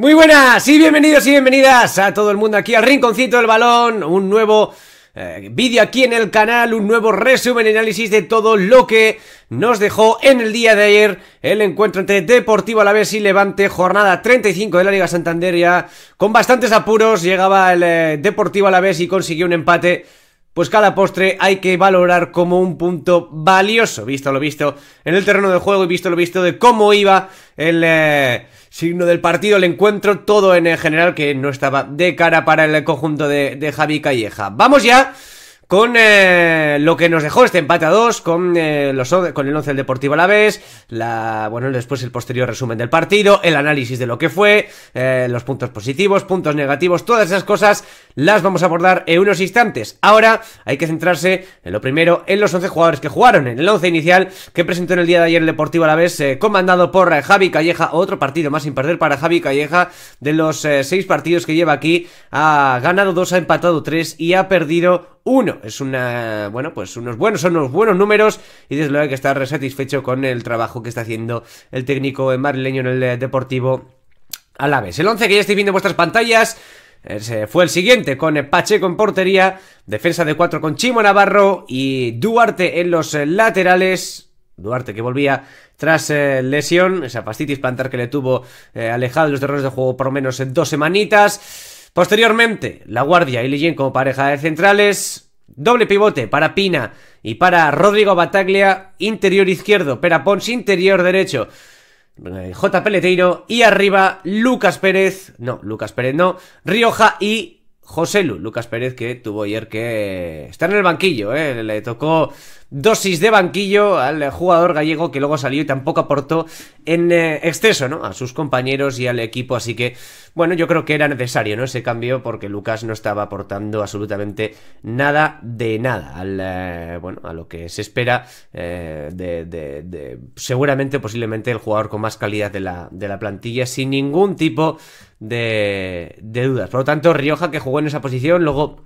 Muy buenas y bienvenidos y bienvenidas a todo el mundo aquí al Rinconcito del Balón, un nuevo eh, vídeo aquí en el canal, un nuevo resumen y análisis de todo lo que nos dejó en el día de ayer el encuentro entre Deportivo Alavés y Levante, jornada 35 de la Liga Santander con bastantes apuros llegaba el eh, Deportivo Alavés y consiguió un empate pues cada postre hay que valorar como un punto valioso, visto lo visto en el terreno de juego y visto lo visto de cómo iba el eh, signo del partido, el encuentro, todo en general que no estaba de cara para el conjunto de, de Javi Calleja. Vamos ya con eh, lo que nos dejó este empate a dos, con, eh, los, con el 11 del Deportivo Alavés, la, bueno, después el posterior resumen del partido, el análisis de lo que fue, eh, los puntos positivos, puntos negativos, todas esas cosas las vamos a abordar en unos instantes. Ahora hay que centrarse en lo primero, en los 11 jugadores que jugaron, en el 11 inicial que presentó en el día de ayer el Deportivo Alavés, comandado por Javi Calleja, otro partido más sin perder para Javi Calleja, de los seis partidos que lleva aquí, ha ganado 2, ha empatado 3 y ha perdido 1. Es una, bueno, pues unos buenos, son unos buenos números y desde luego hay que estar satisfecho con el trabajo que está haciendo el técnico marileño en el eh, Deportivo Alaves. El 11 que ya estáis viendo en vuestras pantallas eh, fue el siguiente, con eh, Pacheco en portería, defensa de 4 con Chimo Navarro y Duarte en los laterales. Duarte que volvía tras lesión, esa fastidio plantar que le tuvo alejado de los terrenos de juego por lo menos en dos semanitas. Posteriormente, La Guardia y Leyen como pareja de centrales, doble pivote para Pina y para Rodrigo Bataglia, interior izquierdo, Pons, interior derecho, eh, J. Peleteiro y arriba Lucas Pérez, no, Lucas Pérez no, Rioja y José Lu, Lucas Pérez que tuvo ayer que estar en el banquillo, eh, le tocó dosis de banquillo al jugador gallego que luego salió y tampoco aportó en eh, exceso, ¿no? A sus compañeros y al equipo, así que, bueno, yo creo que era necesario, ¿no? Ese cambio porque Lucas no estaba aportando absolutamente nada de nada al, eh, bueno, a lo que se espera eh, de, seguramente, posiblemente el jugador con más calidad de la, de la plantilla sin ningún tipo de, de dudas. Por lo tanto, Rioja que jugó en esa posición, luego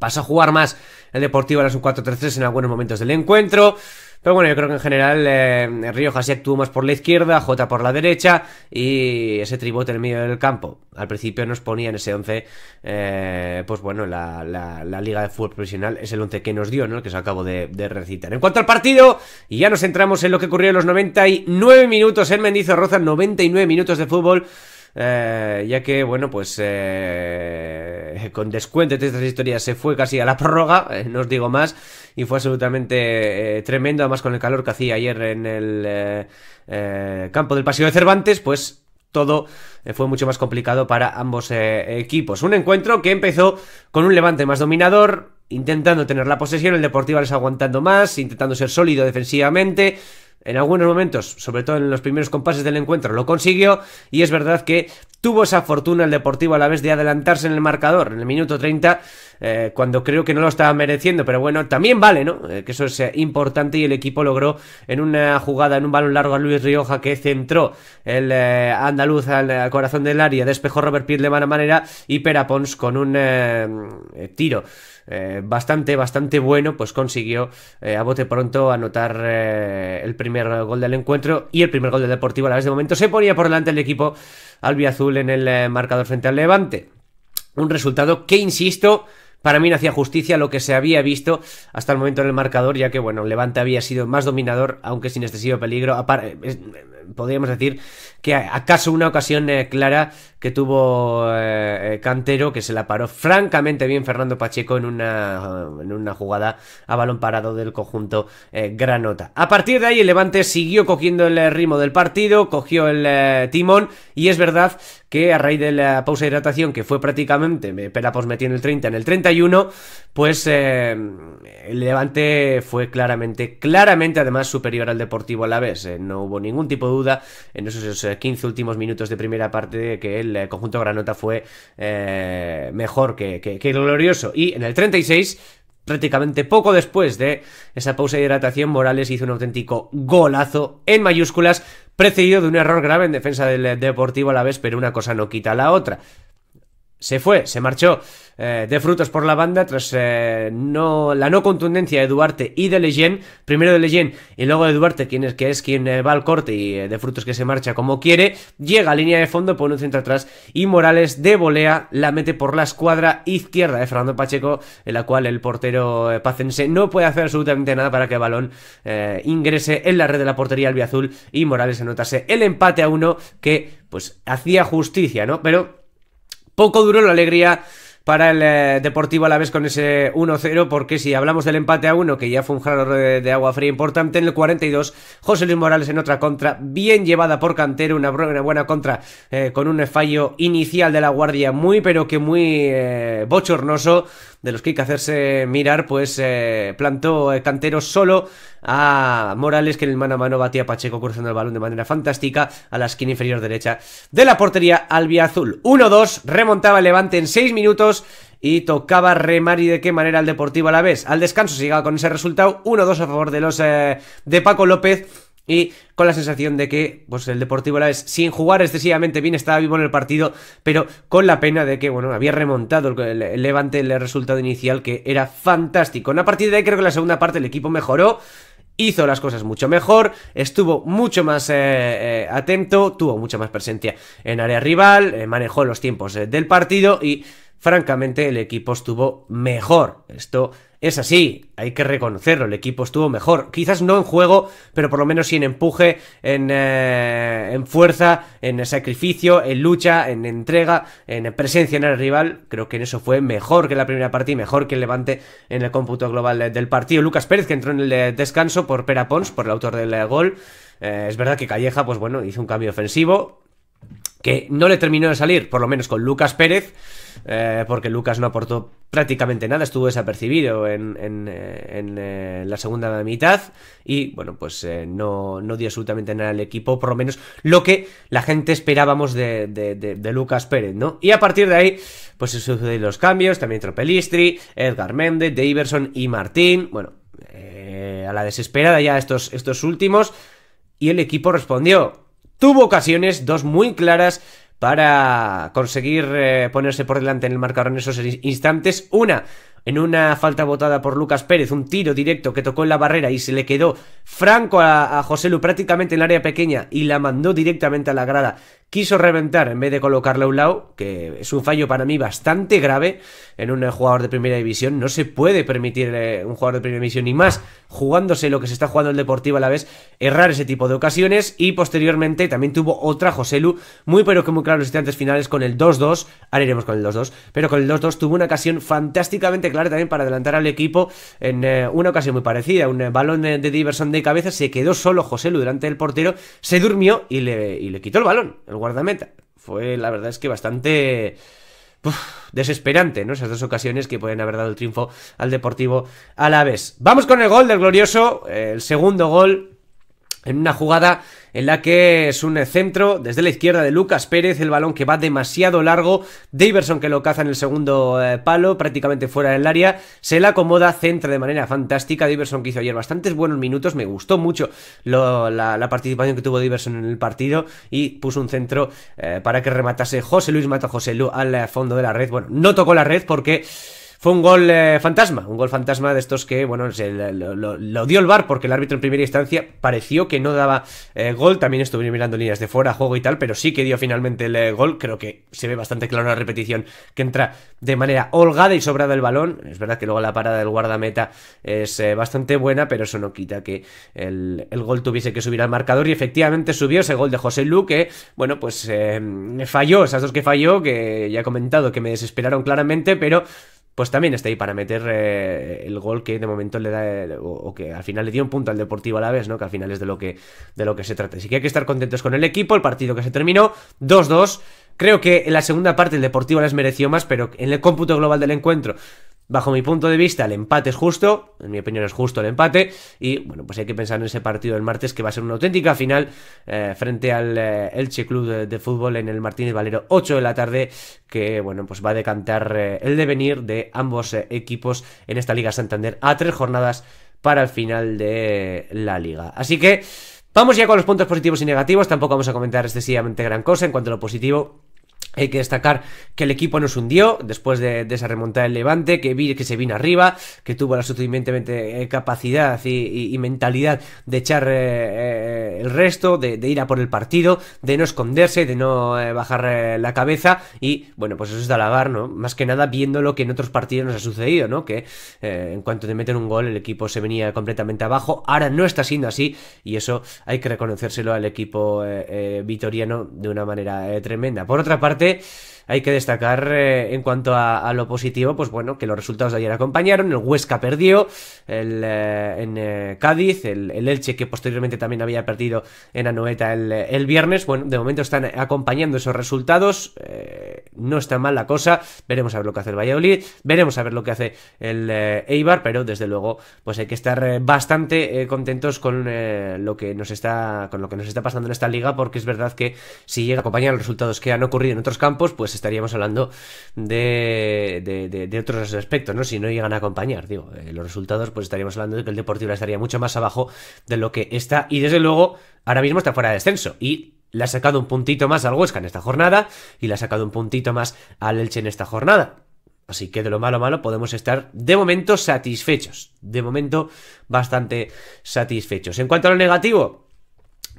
Pasó a jugar más el Deportivo a las 4-3-3 en algunos momentos del encuentro. Pero bueno, yo creo que en general eh, Rioja se actuó más por la izquierda, J por la derecha y ese tribote en el medio del campo. Al principio nos ponía en ese 11, eh, pues bueno, la, la, Liga de Fútbol Profesional es el 11 que nos dio, ¿no? que se acabo de, recitar. En cuanto al partido, y ya nos centramos en lo que ocurrió en los 99 minutos en Mendizorroza, 99 minutos de fútbol. Eh, ya que, bueno, pues eh, con descuento de estas historias se fue casi a la prórroga, eh, no os digo más, y fue absolutamente tremendo, además con el calor que hacía ayer en el campo del Paseo de Cervantes, pues todo fue mucho más complicado para ambos equipos. Un encuentro que empezó con un levante más dominador, intentando tener la posesión, el Deportivo les aguantando más, intentando ser sólido defensivamente, en algunos momentos, sobre todo en los primeros compases del encuentro, lo consiguió y es verdad que tuvo esa fortuna el Deportivo a la vez de adelantarse en el marcador en el minuto 30 eh, cuando creo que no lo estaba mereciendo, pero bueno, también vale, ¿no? Eh, que eso es importante y el equipo logró en una jugada, en un balón largo a Luis Rioja que centró el eh, andaluz al, corazón del área, despejó Robert Peel de mala manera y Perapons con un tiro. bastante, bastante bueno, pues consiguió a bote pronto anotar el primer gol del encuentro y el primer gol del Deportivo a la vez. De momento se ponía por delante el equipo albiazul en el marcador frente al Levante. Un resultado que, insisto, para mí no hacía justicia lo que se había visto hasta el momento en el marcador, ya que, bueno, Levante había sido más dominador, aunque sin excesivo peligro. Eh, eh, podríamos decir que acaso una ocasión eh, clara que tuvo Cantero, que se la paró francamente bien Fernando Pacheco en una, en una jugada a balón parado del conjunto Granota. A partir de ahí, el Levante siguió cogiendo el ritmo del partido, cogió el timón, y es verdad que a raíz de la pausa de hidratación, que fue prácticamente, Pelapos metió en el 30, en el 30 pues eh, el Levante fue claramente, claramente además superior al Deportivo Alavés. Eh, no hubo ningún tipo de duda en esos 15 eh, últimos minutos de primera parte que el conjunto Granota fue mejor que, el glorioso. Y en el 36, prácticamente poco después de esa pausa de hidratación, Morales hizo un auténtico golazo en mayúsculas, precedido de un error grave en defensa del Deportivo a la vez, pero una cosa no quita la otra se fue, se marchó eh, de frutos por la banda tras eh, no, la no contundencia de Duarte y de Leyen, primero de Leyen y luego de Duarte, quien es, que es quien eh, va al corte y de frutos que se marcha como quiere, llega a línea de fondo, pone un centro atrás y Morales de volea la mete por la escuadra izquierda de Fernando Pacheco, en la cual el portero pacense no puede hacer absolutamente nada para que el balón ingrese en la red de la portería albiazul y Morales anotase el empate a uno que pues hacía justicia, ¿no? Pero poco duró la alegría para el eh, Deportivo a la vez con ese 1-0, porque si hablamos del empate a 1, que ya fue un jarro de, agua fría importante, en el 42, José Luis Morales en otra contra, bien llevada por Cantero, una, buena contra eh, con un fallo inicial de la guardia, muy pero que muy eh, bochornoso, de los que hay que hacerse mirar, pues eh, plantó eh, Cantero solo a Morales, que en el mano a mano batía a Pacheco cruzando el balón de manera fantástica a la esquina inferior derecha de la portería albiazul. 1-2, remontaba el Levante en 6 minutos y tocaba remar y de qué manera al Deportivo a la vez. Al descanso se llegaba con ese resultado, 1-2 a favor de los eh, de Paco López y con la sensación de que pues, el Deportivo la sin jugar excesivamente bien, estaba vivo en el partido, pero con la pena de que bueno, había remontado el, Levante el resultado inicial que era fantástico. A partir de ahí creo que en la segunda parte el equipo mejoró, hizo las cosas mucho mejor, estuvo mucho más eh, eh, atento, tuvo mucha más presencia en área rival, eh, manejó los tiempos del partido y francamente el equipo estuvo mejor. Esto es así, hay que reconocerlo, el equipo estuvo mejor. Quizás no en juego, pero por lo menos sin en empuje, eh, en, fuerza, en sacrificio, en lucha, en entrega, en presencia en el rival. Creo que en eso fue mejor que la primera parte y mejor que el Levante en el cómputo global del partido. Lucas Pérez, que entró en el eh, descanso por Perapons, Pons, por el autor del eh, gol. es verdad que Calleja, pues bueno, hizo un cambio ofensivo que no le terminó de salir, por lo menos con Lucas Pérez, eh, porque Lucas no aportó prácticamente nada, estuvo desapercibido en, eh, eh, la segunda mitad y bueno, pues no, no, dio absolutamente nada al equipo, por lo menos lo que la gente esperábamos de, Lucas Pérez, ¿no? Y a partir de ahí, pues se suceden los cambios, también Tropelistri, Edgar Méndez, Daverson y Martín, bueno, a la desesperada ya estos, estos últimos y el equipo respondió tuvo ocasiones, dos muy claras, para conseguir eh, ponerse por delante en el marcador en esos instantes. Una, en una falta botada por Lucas Pérez, un tiro directo que tocó en la barrera y se le quedó franco a, José Lu prácticamente en el área pequeña y la mandó directamente a la grada quiso reventar en vez de colocarle a un lado, que es un fallo para mí bastante grave en un jugador de primera división. No se puede permitir eh, un jugador de primera división, ni más jugándose lo que se está jugando el Deportivo a la vez, errar ese tipo de ocasiones. Y posteriormente también tuvo otra Joselu, muy pero que muy claro los instantes finales con el 2-2. Ahora iremos con el 2-2, pero con el 2-2 tuvo una ocasión fantásticamente clara también para adelantar al equipo en eh, una ocasión muy parecida. Un eh, balón de, de, de cabeza, se quedó solo Joselu delante del portero, se durmió y le, le quitó el balón guardameta. Fue, la verdad es que bastante... desesperante, ¿no? Esas dos ocasiones que pueden haber dado el triunfo al Deportivo a la vez. Vamos con el gol del glorioso, el segundo gol en una jugada en la que es un centro desde la izquierda de Lucas Pérez, el balón que va demasiado largo, Daverson que lo caza en el segundo eh, palo, prácticamente fuera del área, se la acomoda, centra de manera fantástica, Daverson que hizo ayer bastantes buenos minutos, me gustó mucho la, participación que tuvo Daverson en el partido y puso un centro eh, para que rematase José Luis Mata José Lu al eh, fondo de la red, bueno, no tocó la red porque... Fue un gol eh, fantasma, un gol fantasma de estos que, bueno, se, lo, dio el VAR porque el árbitro en primera instancia pareció que no daba eh, gol, también estuvieron mirando líneas de fuera, juego y tal, pero sí que dio finalmente el eh, gol, creo que se ve bastante claro la repetición que entra de manera holgada y sobrada el balón, es verdad que luego la parada del guardameta es bastante buena, pero eso no quita que el, el, gol tuviese que subir al marcador y efectivamente subió ese gol de José Luque, bueno, pues falló, esas dos que falló, que ya he comentado que me desesperaron claramente, pero pues también está ahí para meter eh, el gol que de momento le da, eh, o, que al final le dio un punto al Deportivo a la vez, ¿no? Que al final es de lo que, de lo que se trata. Así que hay que estar contentos con el equipo, el partido que se terminó, 2-2. Creo que en la segunda parte el Deportivo les mereció más, pero en el cómputo global del encuentro Bajo mi punto de vista, el empate es justo, en mi opinión es justo el empate, y bueno, pues hay que pensar en ese partido del martes que va a ser una auténtica final eh, frente al eh, Elche Club de, Fútbol en el Martínez Valero 8 de la tarde, que bueno, pues va a decantar eh, el devenir de ambos equipos en esta Liga Santander a tres jornadas para el final de la liga. Así que vamos ya con los puntos positivos y negativos, tampoco vamos a comentar excesivamente gran cosa en cuanto a lo positivo. Hay que destacar que el equipo nos hundió después de, esa remontada del Levante, que, se vino arriba, que tuvo la suficientemente eh, capacidad y, mentalidad de echar eh, eh, el resto, de, ir a por el partido, de no esconderse, de no bajar la cabeza y, bueno, pues eso es de alabar, ¿no? Más que nada viendo lo que en otros partidos nos ha sucedido, ¿no? Que en cuanto te meten un gol el equipo se venía completamente abajo, ahora no está siendo así y eso hay que reconocérselo al equipo vitoriano de una manera tremenda. Por otra parte, で、hay que destacar eh, en cuanto a, lo positivo, pues bueno, que los resultados de ayer acompañaron, el Huesca perdió, el, eh, en eh, Cádiz, el, Elche que posteriormente también había perdido en Anoeta el, viernes, bueno, de momento están acompañando esos resultados, no está mal la cosa, veremos a ver lo que hace el Valladolid, veremos a ver lo que hace el Eibar, pero desde luego pues hay que estar bastante contentos con lo que nos está con lo que nos está pasando en esta liga porque es verdad que si llega a acompañar los resultados que han ocurrido en otros campos, pues estaríamos hablando de, otros aspectos, ¿no? Si no llegan a acompañar, digo, eh, los resultados, pues estaríamos hablando de que el Deportivo estaría mucho más abajo de lo que está. Y desde luego, ahora mismo está fuera de descenso. Y le ha sacado un puntito más al Huesca en esta jornada y le ha sacado un puntito más al Elche en esta jornada. Así que de lo malo a malo podemos estar de momento satisfechos. De momento bastante satisfechos. En cuanto a lo negativo,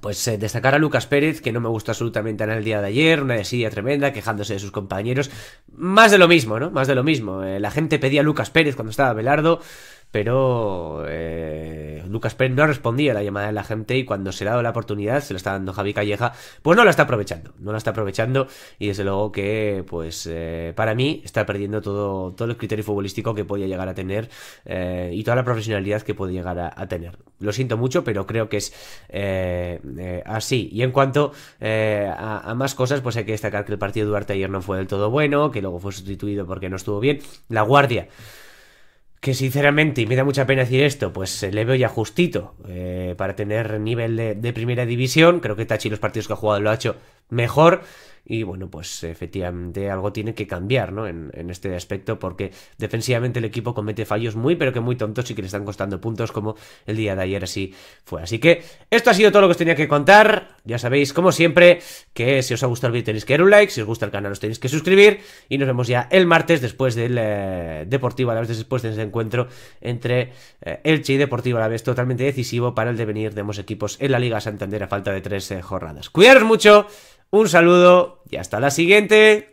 pues eh, destacar a Lucas Pérez, que no me gusta absolutamente en el día de ayer, una desidia tremenda, quejándose de sus compañeros. Más de lo mismo, ¿no? Más de lo mismo. Eh, la gente pedía a Lucas Pérez cuando estaba Belardo pero eh, Lucas Pérez no respondía a la llamada de la gente y cuando se le ha dado la oportunidad, se la está dando Javi Calleja, pues no la está aprovechando, no la está aprovechando y desde luego que pues eh, para mí está perdiendo todo, el criterio futbolístico que podía llegar a tener eh, y toda la profesionalidad que puede llegar a, tener. Lo siento mucho, pero creo que es así. Y en cuanto a, a, más cosas, pues hay que destacar que el partido de Duarte ayer no fue del todo bueno, que luego fue sustituido porque no estuvo bien. La guardia que sinceramente, y me da mucha pena decir esto, pues eh, le veo ya justito eh, para tener nivel de, de, primera división. Creo que Tachi los partidos que ha jugado lo ha hecho mejor. Y bueno, pues efectivamente algo tiene que cambiar, ¿no? En, este aspecto, porque defensivamente el equipo comete fallos muy, pero que muy tontos y que le están costando puntos, como el día de ayer así fue. Así que esto ha sido todo lo que os tenía que contar. Ya sabéis, como siempre, que si os ha gustado el vídeo tenéis que dar un like, si os gusta el canal os tenéis que suscribir. Y nos vemos ya el martes después del eh, Deportivo a la vez, después de ese encuentro entre eh, Elche y Deportivo a la vez, totalmente decisivo para el devenir de ambos equipos en la Liga Santander a falta de tres eh, jornadas. Cuidaros mucho. Un saludo y hasta la siguiente.